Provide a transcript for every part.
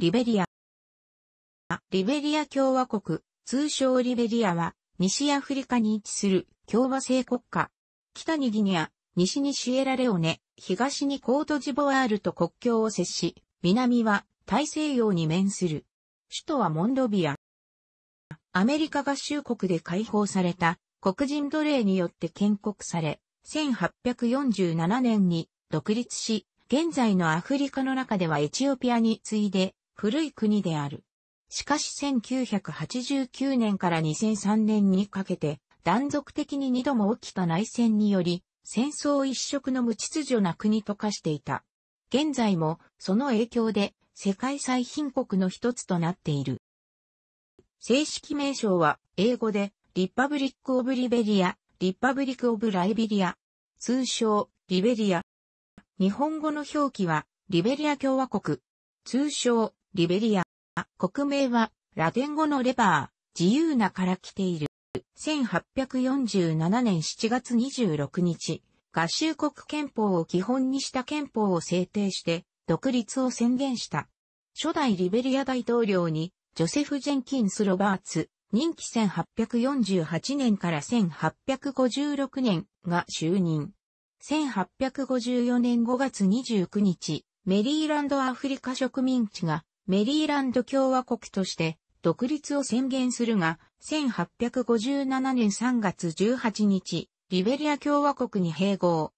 リベリア。リベリア共和国、通称リベリアは、西アフリカに位置する共和制国家。北にギニア、西にシエラレオネ、東にコートジボワールと国境を接し、南は大西洋に面する。首都はモンドビア。アメリカ合衆国で解放された黒人奴隷によって建国され、1847年に独立し、現在のアフリカの中ではエチオピアに次いで古い国である。しかし1989年から2003年にかけて断続的に2度も起きた内戦により戦争一色の無秩序な国と化していた。現在もその影響で世界最貧国の一つとなっている。正式名称は英語でリパブリック・オブ・リベリア、リパブリック・オブ・ライビリア、通称リベリア。日本語の表記はリベリア共和国、通称リベリア。国名は、ラテン語のレバー、自由なから来ている。1847年7月26日、合衆国憲法を基本にした憲法を制定して、独立を宣言した。初代リベリア大統領に、ジョセフ・ジェンキンス・ロバーツ、任期1848年から1856年が就任。1854年5月29日、メリーランドアフリカ植民地がメリーランド共和国として独立を宣言するが、1857年3月18日、リベリア共和国に併合。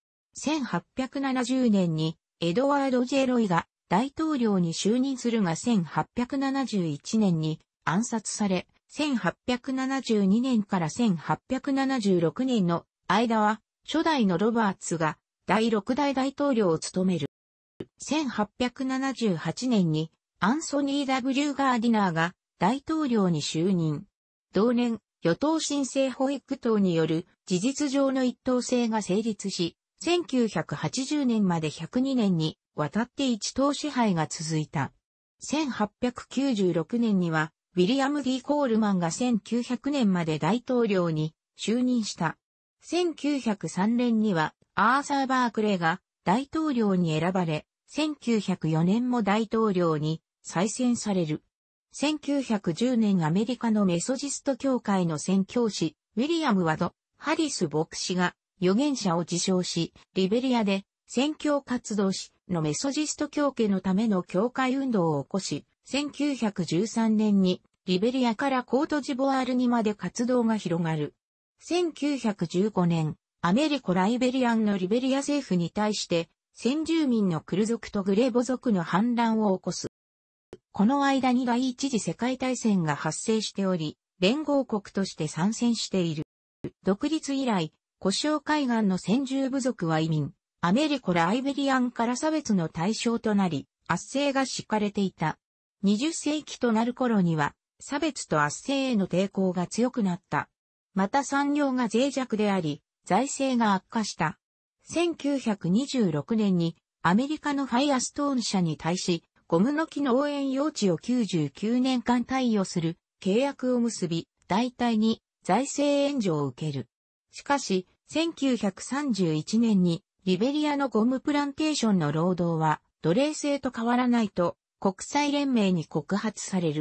1870年にエドワード・ジェロイが大統領に就任するが1871年に暗殺され、1872年から1876年の間は初代のロバーツが第6代大統領を務める。1878年にアンソニー・ W・ ガーディナーが大統領に就任。同年、与党新生保育党による事実上の一党制が成立し、1980年まで102年に渡って一党支配が続いた。1896年には、ウィリアム・ D・ コールマンが1900年まで大統領に就任した。1903年には、アーサー・バークレーが大統領に選ばれ、1904年も大統領に再選される。1910年アメリカのメソジスト教会の宣教師、ウィリアム・ワド、ハリス牧師が預言者を自称し、リベリアで宣教活動し、のメソジスト教家のための教会運動を起こし、1913年にリベリアからコートジボワールにまで活動が広がる。1915年、アメリコ・ライベリアンのリベリア政府に対して、先住民のクル族とグレボ族の反乱を起こす。この間に第一次世界大戦が発生しており、連合国として参戦している。独立以来、故障海岸の先住部族は移民、アメリコラ・アイベリアンから差別の対象となり、圧政が敷かれていた。20世紀となる頃には、差別と圧政への抵抗が強くなった。また産業が脆弱であり、財政が悪化した。1926年にアメリカのファイアストーン社に対し、ゴムの木の応援用地を99年間貸与する契約を結び、大体に財政援助を受ける。しかし、1931年にリベリアのゴムプランテーションの労働は奴隷制と変わらないと国際連盟に告発される。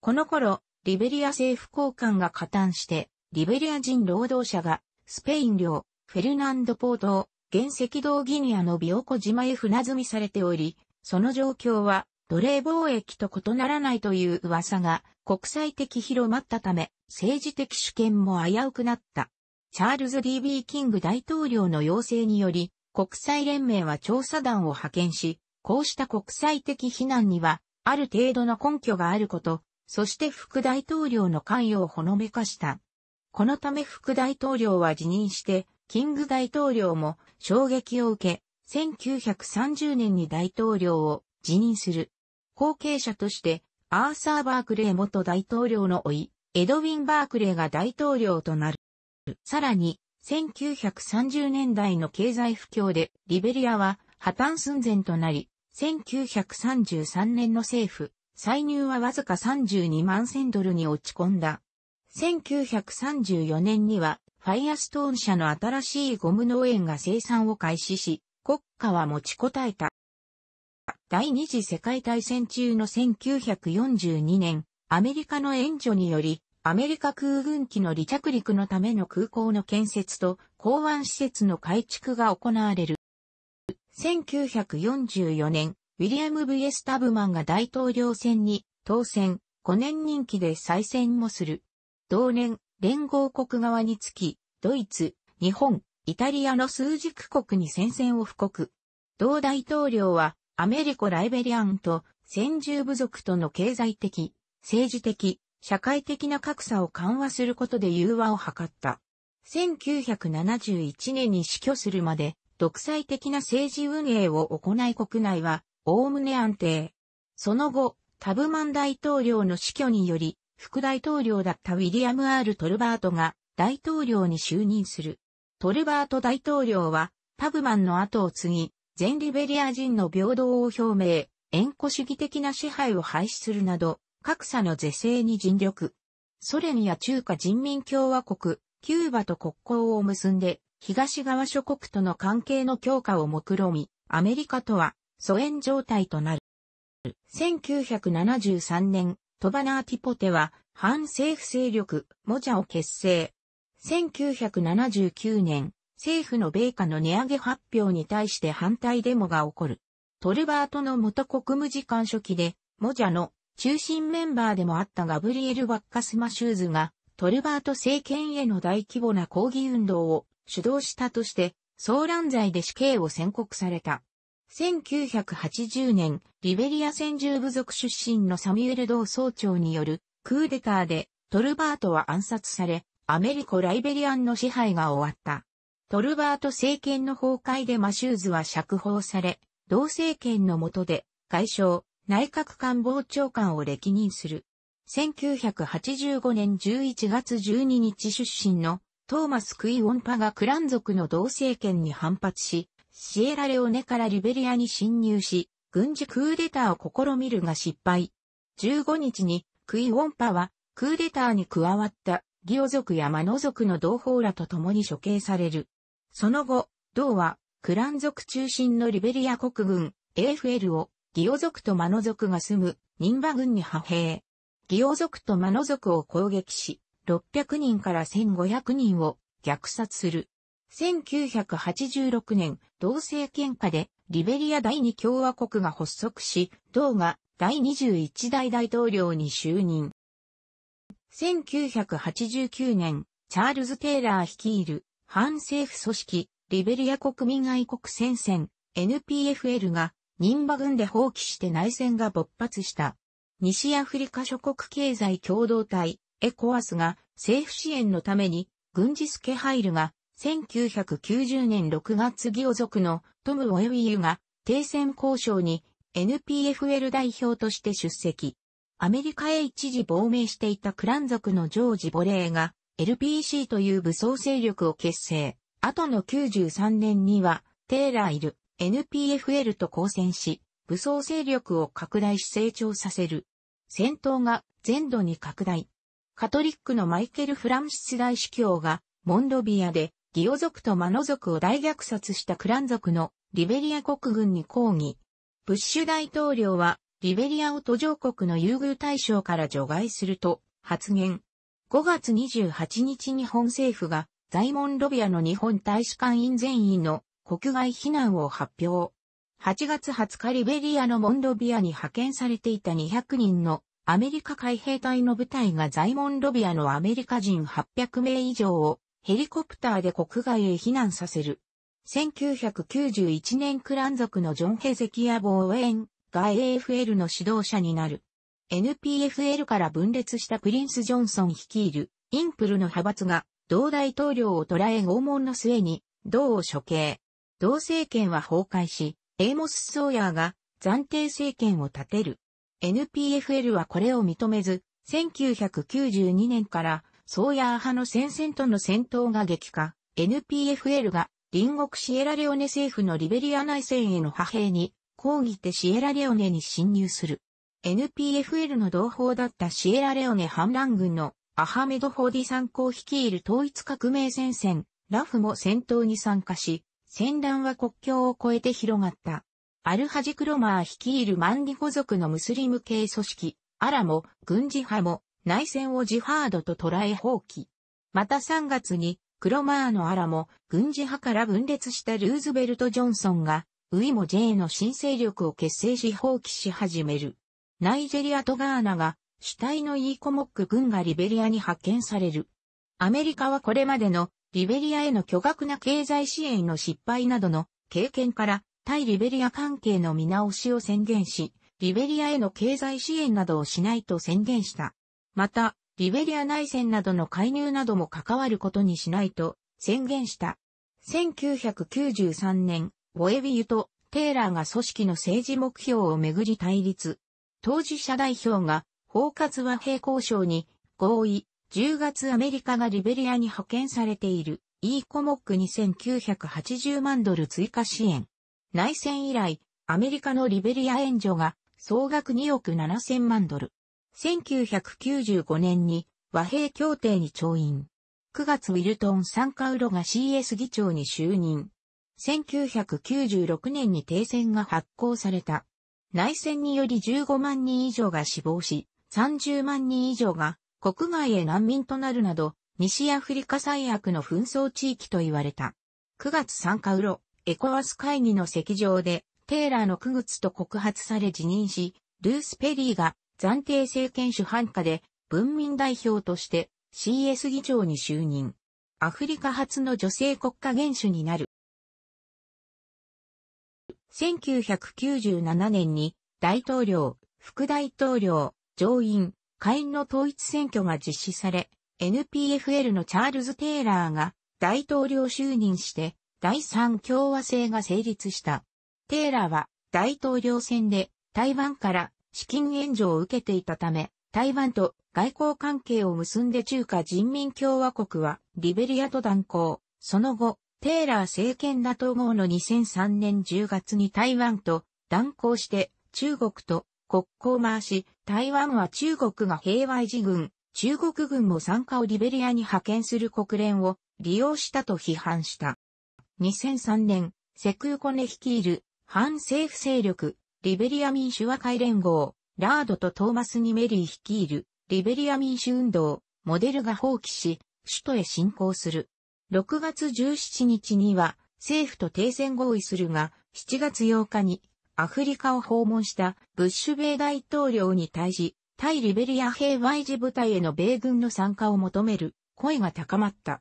この頃、リベリア政府高官が加担して、リベリア人労働者がスペイン領フェルナンドポートを原赤道ギニアのビオコ島へ船積みされており、その状況は奴隷貿易と異ならないという噂が国際的広まったため、政治的主権も危うくなった。チャールズ・ D.B. キング大統領の要請により、国際連盟は調査団を派遣し、こうした国際的非難には、ある程度の根拠があること、そして副大統領の関与をほのめかした。このため副大統領は辞任して、キング大統領も衝撃を受け、1930年に大統領を辞任する。後継者として、アーサー・バークレー元大統領の甥、エドウィン・バークレーが大統領となる。さらに、1930年代の経済不況で、リベリアは破綻寸前となり、1933年の政府、歳入はわずか32万千ドルに落ち込んだ。1934年には、ファイアストーン社の新しいゴム農園が生産を開始し、国家は持ちこたえた。第二次世界大戦中の1942年、アメリカの援助により、アメリカ空軍機の離着陸のための空港の建設と港湾施設の改築が行われる。1944年、ウィリアム・ V.S. タブマンが大統領選に当選、5年任期で再選もする。同年、連合国側につき、ドイツ、日本、イタリアの枢軸国に戦線を布告。同大統領は、アメリコ・ライベリアンと先住部族との経済的、政治的、社会的な格差を緩和することで融和を図った。1971年に死去するまで、独裁的な政治運営を行い国内は、おおむね安定。その後、タブマン大統領の死去により、副大統領だったウィリアム・アール・トルバートが大統領に就任する。トルバート大統領は、パブマンの後を継ぎ、全リベリア人の平等を表明、縁故主義的な支配を廃止するなど、格差の是正に尽力。ソ連や中華人民共和国、キューバと国交を結んで、東側諸国との関係の強化を目論み、アメリカとは疎遠状態となる。1973年、トバナーティポテは反政府勢力、モジャを結成。1979年、政府の米価の値上げ発表に対して反対デモが起こる。トルバートの元国務次官書記で、モジャの中心メンバーでもあったガブリエル・ワッカスマシューズが、トルバート政権への大規模な抗議運動を主導したとして、騒乱罪で死刑を宣告された。1980年、リベリア先住部族出身のサミュエル・ドー総長によるクーデターでトルバートは暗殺され、アメリコ・ライベリアンの支配が終わった。トルバート政権の崩壊でマシューズは釈放され、同政権の下で、外相、内閣官房長官を歴任する。1985年11月12日出身のトーマス・クイ・オンパがクラン族の同政権に反発し、シエラレオネからリベリアに侵入し、軍事クーデターを試みるが失敗。15日にクイ・オンパはクーデターに加わったギオ族やマノ族の同胞らと共に処刑される。その後、同は、クラン族中心のリベリア国軍、AFL を、ギオ族とマノ族が住む、ニンバ軍に派兵。ギオ族とマノ族を攻撃し、600人から1500人を虐殺する。1986年、同政権下で、リベリア第二共和国が発足し、同が第21代大統領に就任。1989年、チャールズ・テイラー率いる反政府組織、リベリア国民愛国戦線、NPFL が、任馬軍で放棄して内戦が勃発した。西アフリカ諸国経済共同体、エコアスが政府支援のために、軍事スケハイルが、1990年6月ギオ族のトム・オエウィユが停戦交渉に NPFL 代表として出席。アメリカへ一時亡命していたクラン族のジョージ・ボレーが LPC という武装勢力を結成。後の93年にはテーラーいる NPFL と交戦し、武装勢力を拡大し成長させる。戦闘が全土に拡大。カトリックのマイケル・フランシス大司教がモンロビアでギオ族とマノ族を大虐殺したクラン族のリベリア国軍に抗議。ブッシュ大統領はリベリアを途上国の優遇対象から除外すると発言。5月28日日本政府がザイモンロビアの日本大使館員全員の国外避難を発表。8月20日リベリアのモンロビアに派遣されていた200人のアメリカ海兵隊の部隊がザイモンロビアのアメリカ人800名以上をヘリコプターで国外へ避難させる。1991年クラン族のジョン・ヘゼキア防衛が AFL の指導者になる。NPFL から分裂したプリンス・ジョンソン率いるインプルの派閥が同大統領を捕らえ拷問の末に同を処刑。同政権は崩壊し、エーモス・ソーヤーが暫定政権を立てる。NPFL はこれを認めず、1992年からソーヤー派の戦線との戦闘が激化。NPFL が隣国シエラレオネ政府のリベリア内戦への派兵に抗議てシエラレオネに侵入する。NPFL の同胞だったシエラレオネ反乱軍のアハメド・ホディ参考率いる統一革命戦線、ラフも戦闘に参加し、戦乱は国境を越えて広がった。アルハジ・クロマー率いるマンディ語族のムスリム系組織、アラも軍事派も内戦をジハードと捉え放棄。また3月にクロマーのアラも軍事派から分裂したルーズベルト・ジョンソンがウイェイの新勢力を結成し放棄し始める。ナイジェリアとガーナが主体のイーコモック軍がリベリアに派遣される。アメリカはこれまでのリベリアへの巨額な経済支援の失敗などの経験から対リベリア関係の見直しを宣言し、リベリアへの経済支援などをしないと宣言した。また、リベリア内戦などの介入なども関わることにしないと宣言した。1993年、ボエビユとテーラーが組織の政治目標をめぐり対立。当事者代表が、包括和平交渉に合意、10月アメリカがリベリアに派遣されている e コモック2980万ドル追加支援。内戦以来、アメリカのリベリア援助が総額2億7000万ドル。1995年に和平協定に調印。9月ウィルトン・サンカウロが CS 議長に就任。1996年に停戦が発行された。内戦により15万人以上が死亡し、30万人以上が国外へ難民となるなど、西アフリカ最悪の紛争地域と言われた。9月3日ウロ、エコワス会議の席上で、テーラーの9月と告発され辞任し、ルース・ペリーが暫定政権主犯下で文民代表として CS 議長に就任。アフリカ初の女性国家元首になる。1997年に大統領、副大統領、上院、下院の統一選挙が実施され、NPFL のチャールズ・テイラーが大統領就任して第三共和制が成立した。テイラーは大統領選で台湾から資金援助を受けていたため、台湾と外交関係を結んで中華人民共和国はリベリアと断交、その後、テーラー政権打倒後の2003年10月に台湾と断交して中国と国交回し、台湾は中国が平和維持軍、中国軍も参加をリベリアに派遣する国連を利用したと批判した。2003年、セクーコネ率いる反政府勢力、リベリア民主和解連合、ラードとトーマス・ニメリー率いるリベリア民主運動、モデルが放棄し、首都へ侵攻する。6月17日には政府と停戦合意するが、7月8日にアフリカを訪問したブッシュ米大統領に対し、対リベリア平和維持部隊への米軍の参加を求める声が高まった。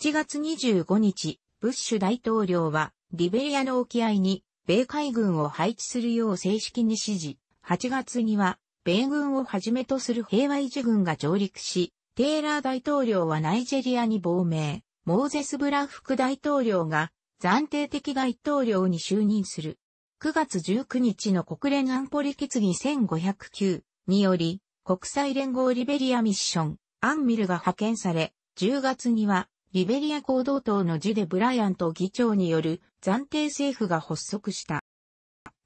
7月25日、ブッシュ大統領はリベリアの沖合に米海軍を配置するよう正式に指示。8月には米軍をはじめとする平和維持軍が上陸し、テイラー大統領はナイジェリアに亡命。モーゼス・ブラ副大統領が暫定的大統領に就任する。9月19日の国連安保理決議1509により、国際連合リベリアミッション、アンミルが派遣され、10月には、リベリア行動党のジュデ・ブライアント議長による暫定政府が発足した。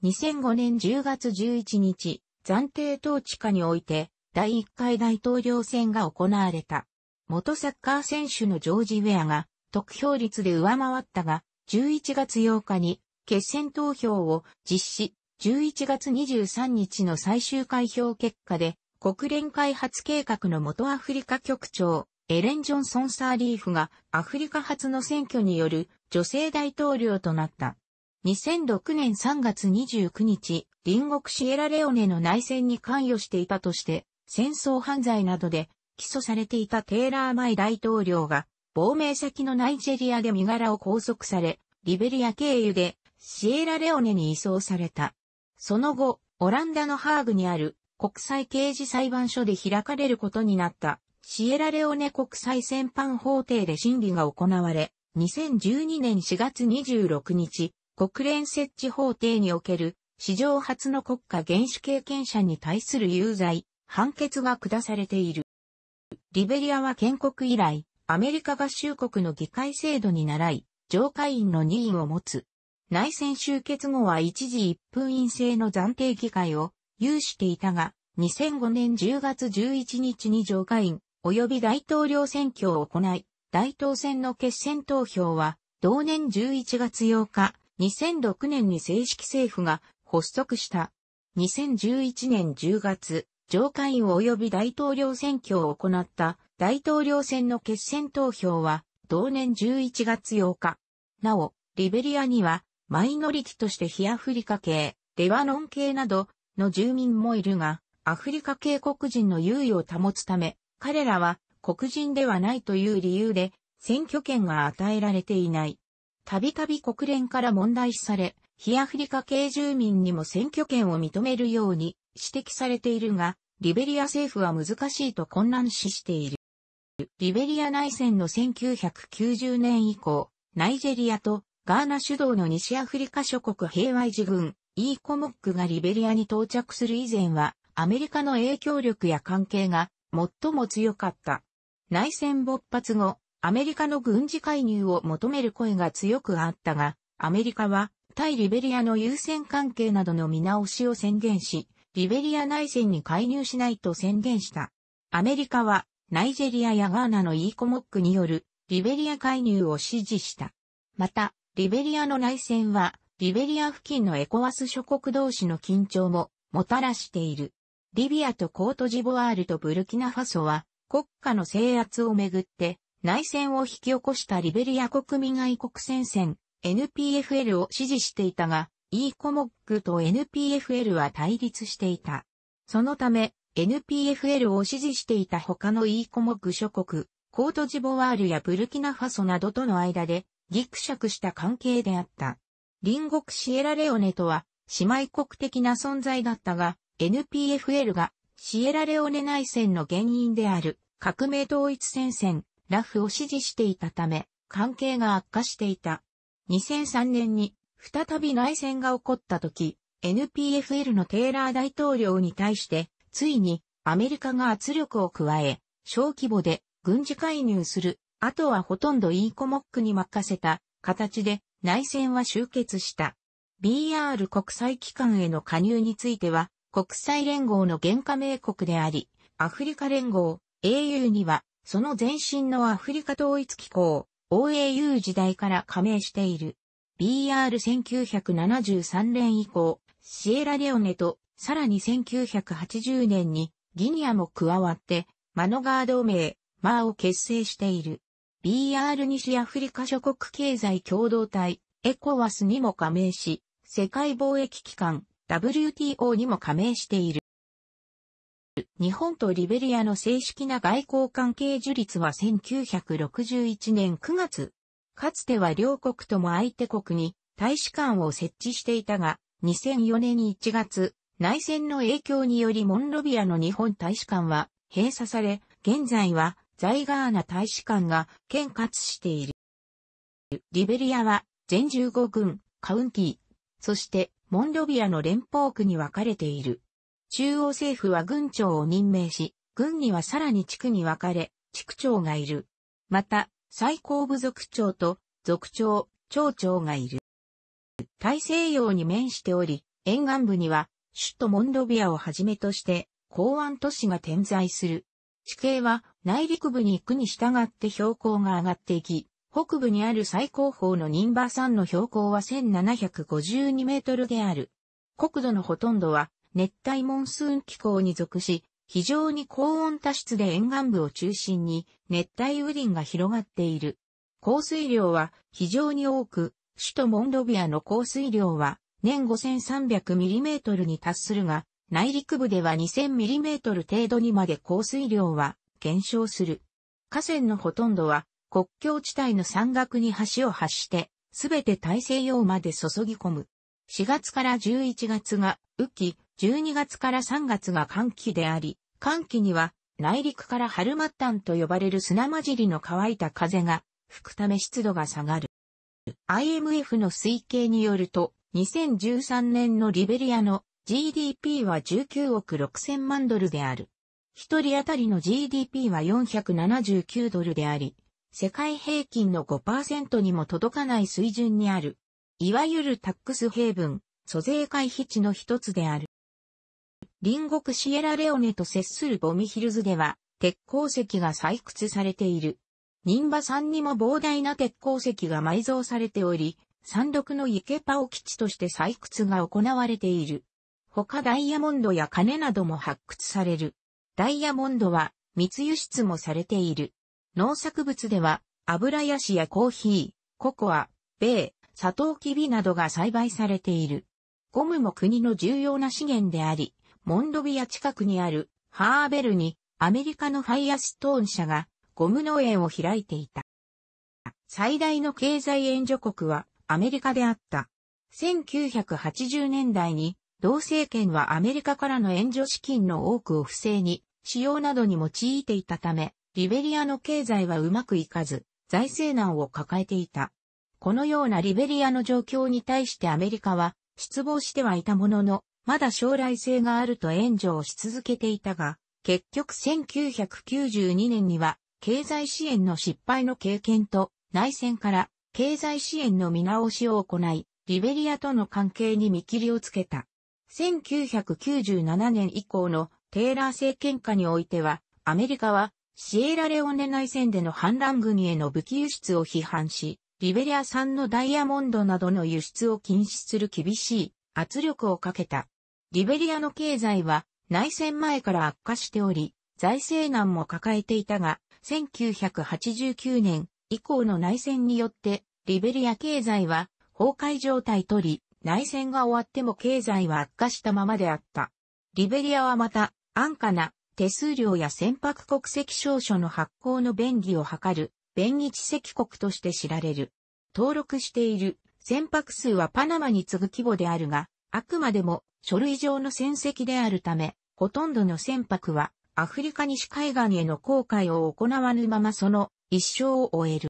2005年10月11日、暫定統治下において、第1回大統領選が行われた。元サッカー選手のジョージ・ウェアが得票率で上回ったが、11月8日に決選投票を実施、11月23日の最終開票結果で、国連開発計画の元アフリカ局長、エレン・ジョンソン・サーリーフがアフリカ初の選挙による女性大統領となった。2006年3月29日、隣国シエラレオネの内戦に関与していたとして、戦争犯罪などで起訴されていたテイラー・マイ大統領が、亡命先のナイジェリアで身柄を拘束され、リベリア経由でシエラレオネに移送された。その後、オランダのハーグにある国際刑事裁判所で開かれることになったシエラレオネ国際戦犯法廷で審理が行われ、2012年4月26日、国連設置法廷における史上初の国家原始経験者に対する有罪、判決が下されている。リベリアは建国以来、アメリカ合衆国の議会制度に倣い、上下院の任意を持つ。内戦終結後は一時一分院制の暫定議会を有していたが、2005年10月11日に上下院及び大統領選挙を行い、大統選の決選投票は、同年11月8日、2006年に正式政府が発足した。2011年10月、上下院及び大統領選挙を行った大統領選の決選投票は同年11月8日。なお、リベリアにはマイノリティとして非アフリカ系、レバノン系などの住民もいるが、アフリカ系黒人の優位を保つため、彼らは黒人ではないという理由で選挙権が与えられていない。たびたび国連から問題視され、非アフリカ系住民にも選挙権を認めるように指摘されているが、リベリア政府は難しいと混乱視している。リベリア内戦の1990年以降、ナイジェリアとガーナ主導の西アフリカ諸国平和持軍、イーコモックがリベリアに到着する以前は、アメリカの影響力や関係が最も強かった。内戦勃発後、アメリカの軍事介入を求める声が強くあったが、アメリカは対リベリアの優先関係などの見直しを宣言し、リベリア内戦に介入しないと宣言した。アメリカは、ナイジェリアやガーナのイーコモックによるリベリア介入を支持した。また、リベリアの内戦は、リベリア付近のエコワス諸国同士の緊張ももたらしている。リビアとコートジボワールとブルキナファソは国家の制圧をめぐって内戦を引き起こしたリベリア国民愛国戦線 NPFL を支持していたが、E コモックと NPFL は対立していた。そのため、NPFL を支持していた他の E コモック諸国、コートジボワールやブルキナファソなどとの間で、ギクシャクした関係であった。隣国シエラレオネとは、姉妹国的な存在だったが、NPFL がシエラレオネ内戦の原因である革命統一戦線、ラフを支持していたため、関係が悪化していた。2003年に再び内戦が起こった時、NPFL のテーラー大統領に対して、ついにアメリカが圧力を加え、小規模で軍事介入する、あとはほとんどイーコモックに任せた形で内戦は終結した。BR 国際機関への加入については、国際連合の原加盟国であり、アフリカ連合、au には、その前身のアフリカ統一機構、OAU 時代から加盟している。BR1973 年以降、シエラレオネと、さらに1980年にギニアも加わって、マノガード名、マーを結成している。BR 西アフリカ諸国経済共同体、エコワスにも加盟し、世界貿易機関、WTO にも加盟している。日本とリベリアの正式な外交関係樹立は1961年9月。かつては両国とも相手国に大使館を設置していたが、2004年1月、内戦の影響によりモンロビアの日本大使館は閉鎖され、現在はザイガーナ大使館が兼活している。リベリアは全15軍、カウンティ、そしてモンロビアの連邦区に分かれている。中央政府は軍庁を任命し、軍にはさらに地区に分かれ、地区長がいる。また、最高部族長と、族長、町長がいる。大西洋に面しており、沿岸部には、首都モンドビアをはじめとして、港湾都市が点在する。地形は内陸部に行くに従って標高が上がっていき、北部にある最高峰のニンバー山の標高は1752メートルである。国土のほとんどは熱帯モンスーン気候に属し、非常に高温多湿で沿岸部を中心に熱帯雨林が広がっている。降水量は非常に多く、首都モンドビアの降水量は年 5300mm に達するが、内陸部では 2000mm 程度にまで降水量は減少する。河川のほとんどは国境地帯の山岳に橋を発して、すべて大西洋まで注ぎ込む。4月から11月が雨季、12月から3月が寒気であり、寒気には内陸から春末端と呼ばれる砂混じりの乾いた風が吹くため湿度が下がる。IMF の推計によると、2013年のリベリアの GDP は19億6000万ドルである。一人当たりの GDP は479ドルであり、世界平均の5%にも届かない水準にある。いわゆるタックスヘイブン、租税回避地の一つである。隣国シエラレオネと接するボミヒルズでは、鉄鉱石が採掘されている。ニ馬山にも膨大な鉄鉱石が埋蔵されており、山麓のイケパオ基地として採掘が行われている。他ダイヤモンドや金なども発掘される。ダイヤモンドは密輸出もされている。農作物では油やしやコーヒー、ココア、ベー、サトウキビなどが栽培されている。ゴムも国の重要な資源であり、モンドビア近くにあるハーベルにアメリカのファイアストーン社がゴム農園を開いていた。最大の経済援助国はアメリカであった。1980年代に同政権はアメリカからの援助資金の多くを不正に使用などに用いていたため、リベリアの経済はうまくいかず、財政難を抱えていた。このようなリベリアの状況に対してアメリカは失望してはいたものの、まだ将来性があると援助をし続けていたが、結局1992年には経済支援の失敗の経験と内戦から経済支援の見直しを行い、リベリアとの関係に見切りをつけた。1997年以降のテーラー政権下においては、アメリカはシエラレオネ内戦での反乱軍への武器輸出を批判し、リベリア産のダイヤモンドなどの輸出を禁止する厳しい圧力をかけた。リベリアの経済は内戦前から悪化しており、財政難も抱えていたが、1989年以降の内戦によって、リベリア経済は崩壊状態とり、内戦が終わっても経済は悪化したままであった。リベリアはまた、安価な手数料や船舶国籍証書の発行の便宜を図る、便宜地籍国として知られる。登録している船舶数はパナマに次ぐ規模であるが、あくまでも書類上の戦績であるため、ほとんどの船舶はアフリカ西海岸への航海を行わぬままその一生を終える。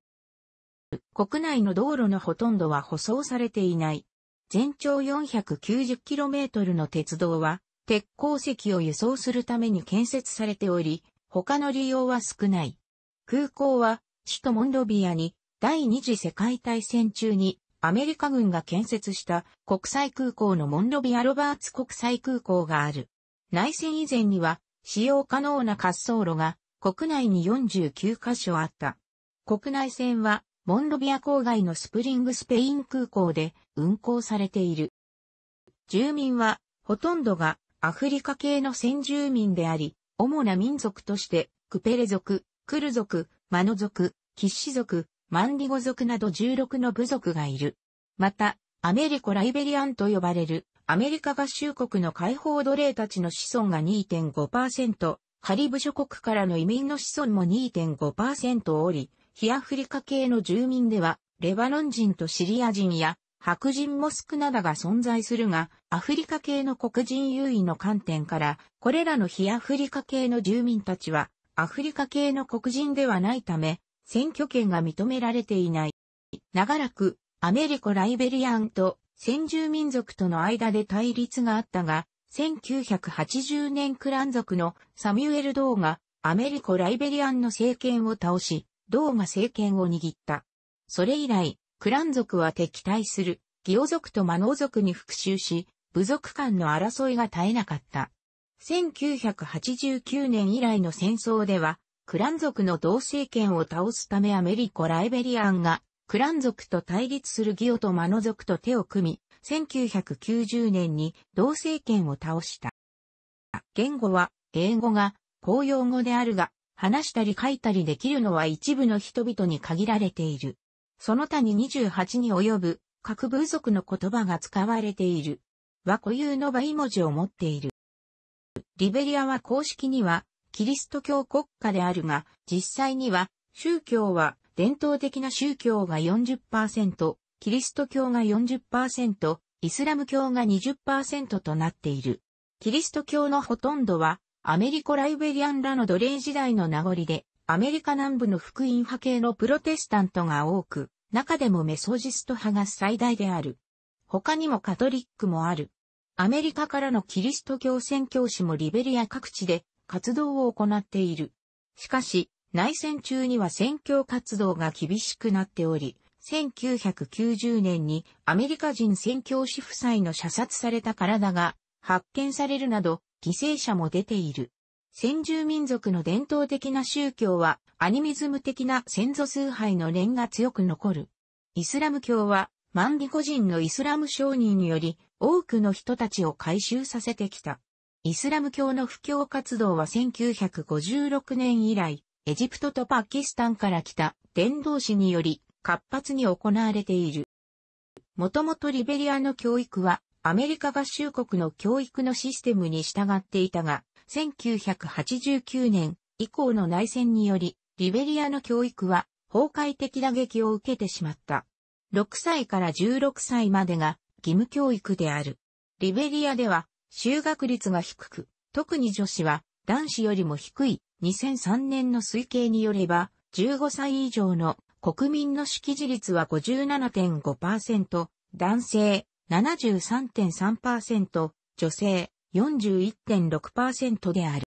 国内の道路のほとんどは舗装されていない。全長 490km の鉄道は、鉄鉱石を輸送するために建設されており、他の利用は少ない。空港は、首都モンロビアに、第二次世界大戦中にアメリカ軍が建設した国際空港のモンロビア・ロバーツ国際空港がある。内戦以前には使用可能な滑走路が国内に49カ所あった。国内線はモンロビア郊外のスプリングスペイン空港で運航されている。住民はほとんどがアフリカ系の先住民であり、主な民族としてクペレ族、クル族、マノ族、キッシ族、マンディゴ族など16の部族がいる。また、アメリコ・ライベリアンと呼ばれる、アメリカ合衆国の解放奴隷たちの子孫が2.5%、カリブ諸国からの移民の子孫も2.5%おり、非アフリカ系の住民では、レバノン人とシリア人や白人モスクなどが存在するが、アフリカ系の黒人優位の観点から、これらの非アフリカ系の住民たちは、アフリカ系の黒人ではないため、選挙権が認められていない。長らく、アメリコ・ライベリアンと先住民族との間で対立があったが、1980年クラン族のサミュエル・ドーがアメリコ・ライベリアンの政権を倒し、ドーが政権を握った。それ以来、クラン族は敵対する、ギオ族とマノー族に復讐し、部族間の争いが絶えなかった。1989年以来の戦争では、クラン族の同性権を倒すためアメリコ・ライベリアンが、クラン族と対立するギオとマノ族と手を組み、1990年に同性権を倒した。言語は、英語が、公用語であるが、話したり書いたりできるのは一部の人々に限られている。その他に28に及ぶ各部族の言葉が使われている。は固有の場文字を持っている。リベリアは公式にはキリスト教国家であるが、実際には、宗教は伝統的な宗教が40%、キリスト教が40%、イスラム教が20%となっている。キリスト教のほとんどは、アメリコ・ライベリアンらの奴隷時代の名残で、アメリカ南部の福音派系のプロテスタントが多く、中でもメソジスト派が最大である。他にもカトリックもある。アメリカからのキリスト教宣教師もリベリア各地で活動を行っている。しかし、内戦中には戦況活動が厳しくなっており、1990年にアメリカ人宣教師夫妻の射殺された体が発見されるなど犠牲者も出ている。先住民族の伝統的な宗教はアニミズム的な先祖崇拝の念が強く残る。イスラム教はマンディコ人のイスラム商人により多くの人たちを回収させてきた。イスラム教の布教活動は1956年以来、エジプトとパキスタンから来た伝道師により活発に行われている。もともとリベリアの教育はアメリカ合衆国の教育のシステムに従っていたが、1989年以降の内戦により、リベリアの教育は崩壊的打撃を受けてしまった。6歳から16歳までが義務教育である。リベリアでは就学率が低く、特に女子は男子よりも低い2003年の推計によれば、15歳以上の国民の識字率は57.5%、男性73.3%、女性41.6%である。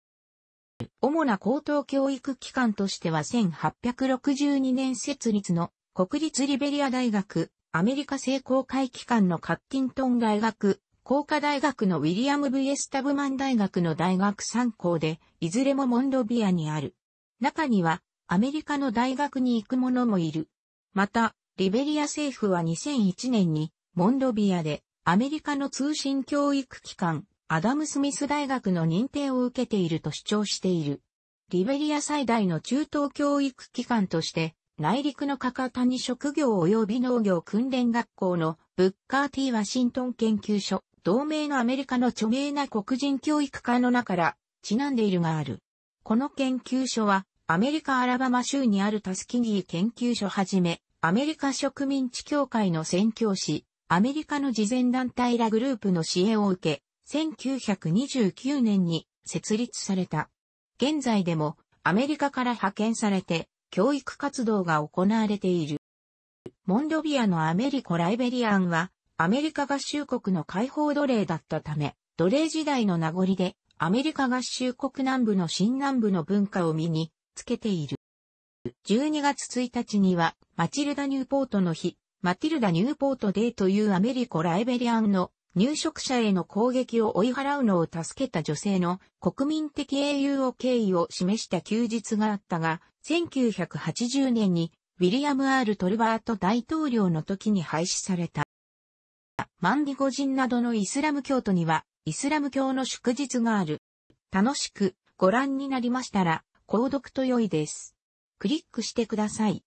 主な高等教育機関としては1862年設立の国立リベリア大学、アメリカ聖功会機関のカッティントン大学、工科大学のウィリアム・ v スタブマン大学の大学3校で、いずれもモンロビアにある。中には、アメリカの大学に行く者もいる。また、リベリア政府は2001年に、モンロビアで、アメリカの通信教育機関、アダム・スミス大学の認定を受けていると主張している。リベリア最大の中東教育機関として、内陸のかたに職業及び農業訓練学校のブッカーテー・ワシントン研究所同盟のアメリカの著名な黒人教育家の中から、ちなんでいるがある。この研究所は、アメリカ・アラバマ州にあるタスキギー研究所はじめ、アメリカ植民地協会の宣教師、アメリカの慈善団体らグループの支援を受け、1929年に設立された。現在でもアメリカから派遣されて教育活動が行われている。モンドビアのアメリコ・ライベリアンはアメリカ合衆国の解放奴隷だったため、奴隷時代の名残で、アメリカ合衆国南部の新南部の文化を身につけている。12月1日には、マチルダ・ニューポートの日、マティルダ・ニューポート・デーというアメリコ・ライベリアンの入植者への攻撃を追い払うのを助けた女性の国民的英雄を敬意を示した休日があったが、1980年にウィリアム・アール・トルバート大統領の時に廃止された。マンディゴ人などのイスラム教徒には、イスラム教の祝日がある。楽しくご覧になりましたら、購読と良いです。クリックしてください。